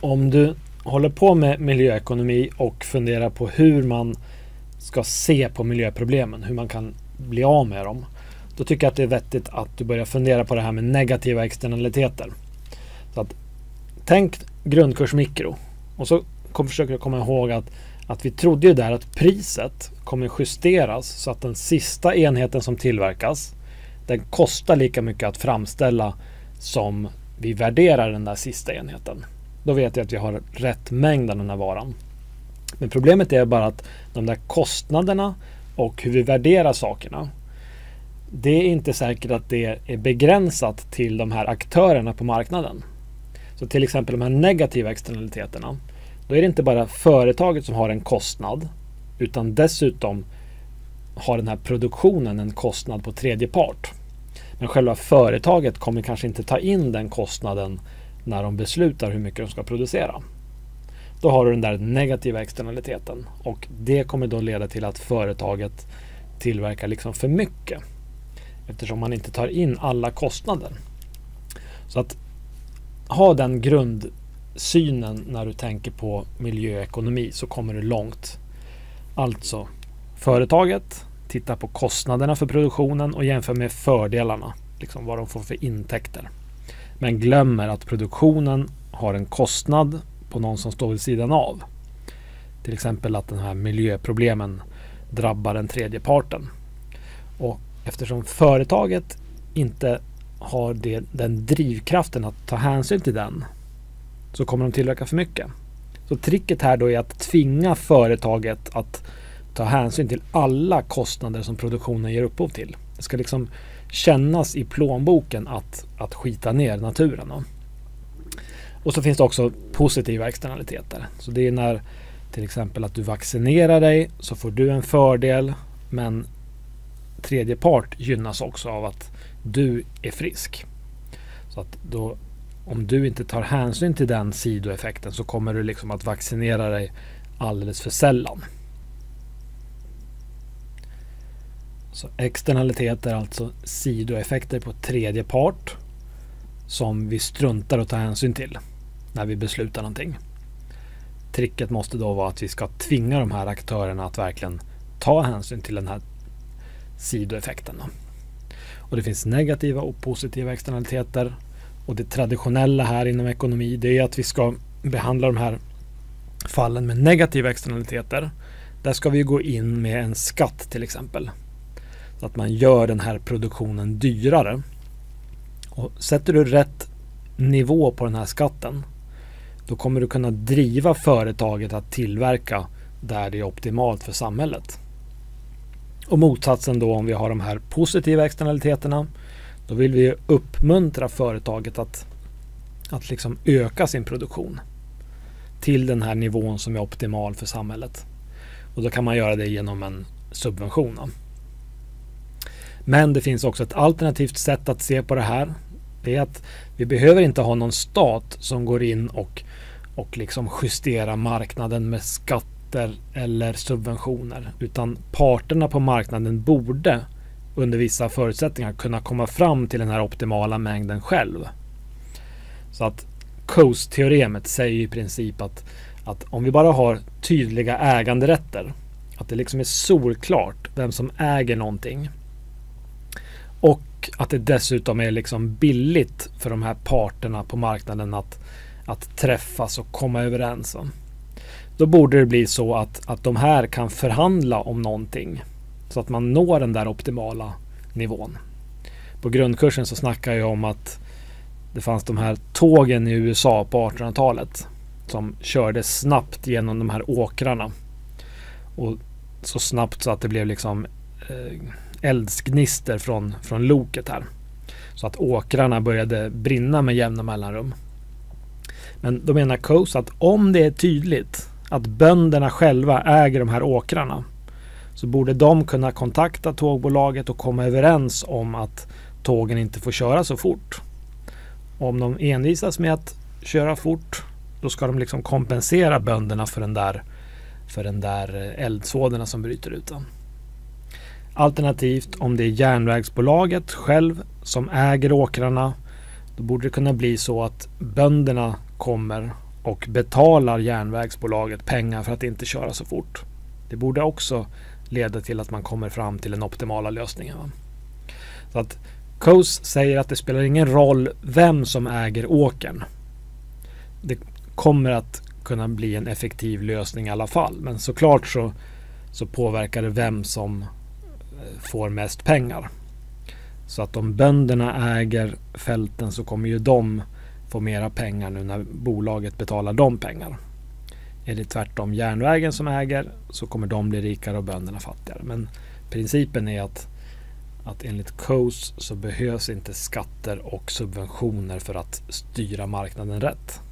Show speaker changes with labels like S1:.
S1: om du håller på med miljöekonomi och funderar på hur man ska se på miljöproblemen, hur man kan bli av med dem. Då tycker jag att det är vettigt att du börjar fundera på det här med negativa externaliteter. Så att, tänk grundkurs mikro och så kom, försöker du komma ihåg att, att vi trodde ju där att priset kommer justeras så att den sista enheten som tillverkas den kostar lika mycket att framställa som vi värderar den där sista enheten. Då vet jag att vi har rätt mängd av den här varan. Men problemet är bara att de där kostnaderna och hur vi värderar sakerna. Det är inte säkert att det är begränsat till de här aktörerna på marknaden. Så till exempel de här negativa externaliteterna. Då är det inte bara företaget som har en kostnad utan dessutom har den här produktionen en kostnad på tredje part. Men själva företaget kommer kanske inte ta in den kostnaden när de beslutar hur mycket de ska producera. Då har du den där negativa externaliteten och det kommer då leda till att företaget tillverkar liksom för mycket eftersom man inte tar in alla kostnader. Så att ha den grundsynen när du tänker på miljöekonomi så kommer du långt. Alltså företaget, tittar på kostnaderna för produktionen och jämför med fördelarna, liksom vad de får för intäkter men glömmer att produktionen har en kostnad på någon som står vid sidan av. Till exempel att den här miljöproblemen drabbar den tredje parten. Och eftersom företaget inte har det, den drivkraften att ta hänsyn till den så kommer de tillverka för mycket. Så tricket här då är att tvinga företaget att ta hänsyn till alla kostnader som produktionen ger upphov till. Det ska liksom kännas i plånboken att, att skita ner naturen. Då. Och så finns det också positiva externaliteter. Så det är när till exempel att du vaccinerar dig så får du en fördel men tredje part gynnas också av att du är frisk. Så att då, om du inte tar hänsyn till den sidoeffekten så kommer du liksom att vaccinera dig alldeles för sällan. Så externalitet är alltså sidoeffekter på tredje part som vi struntar att ta hänsyn till när vi beslutar någonting. Tricket måste då vara att vi ska tvinga de här aktörerna att verkligen ta hänsyn till den här sidoeffekten. Och det finns negativa och positiva externaliteter. Och det traditionella här inom ekonomi det är att vi ska behandla de här fallen med negativa externaliteter. Där ska vi gå in med en skatt till exempel att man gör den här produktionen dyrare. Och sätter du rätt nivå på den här skatten då kommer du kunna driva företaget att tillverka där det är optimalt för samhället. Och motsatsen då om vi har de här positiva externaliteterna då vill vi uppmuntra företaget att, att liksom öka sin produktion till den här nivån som är optimal för samhället. Och då kan man göra det genom en subvention. Men det finns också ett alternativt sätt att se på det här. Det är att vi behöver inte ha någon stat som går in och, och liksom justerar marknaden med skatter eller subventioner. Utan parterna på marknaden borde under vissa förutsättningar kunna komma fram till den här optimala mängden själv. Så att Coase-teoremet säger i princip att, att om vi bara har tydliga äganderätter, att det liksom är solklart vem som äger någonting, och att det dessutom är liksom billigt för de här parterna på marknaden att, att träffas och komma överens om. Då borde det bli så att, att de här kan förhandla om någonting. Så att man når den där optimala nivån. På grundkursen så snackar jag om att det fanns de här tågen i USA på 1800-talet som körde snabbt genom de här åkrarna. Och så snabbt så att det blev liksom eh, eldsgnister från, från loket här. Så att åkrarna började brinna med jämna mellanrum. Men då menar Coase att om det är tydligt att bönderna själva äger de här åkrarna så borde de kunna kontakta tågbolaget och komma överens om att tågen inte får köra så fort. Om de envisas med att köra fort då ska de liksom kompensera bönderna för den där, för den där eldsvådorna som bryter ut. Dem. Alternativt om det är järnvägsbolaget själv som äger åkrarna. Då borde det kunna bli så att bönderna kommer och betalar järnvägsbolaget pengar för att inte köra så fort. Det borde också leda till att man kommer fram till den optimala lösningen. Så att Coase säger att det spelar ingen roll vem som äger åkern. Det kommer att kunna bli en effektiv lösning i alla fall. Men såklart så, så påverkar det vem som får mest pengar. Så att om bönderna äger fälten så kommer ju de få mera pengar nu när bolaget betalar dem pengar. Är det tvärtom järnvägen som äger så kommer de bli rikare och bönderna fattigare. Men principen är att, att enligt COSE så behövs inte skatter och subventioner för att styra marknaden rätt.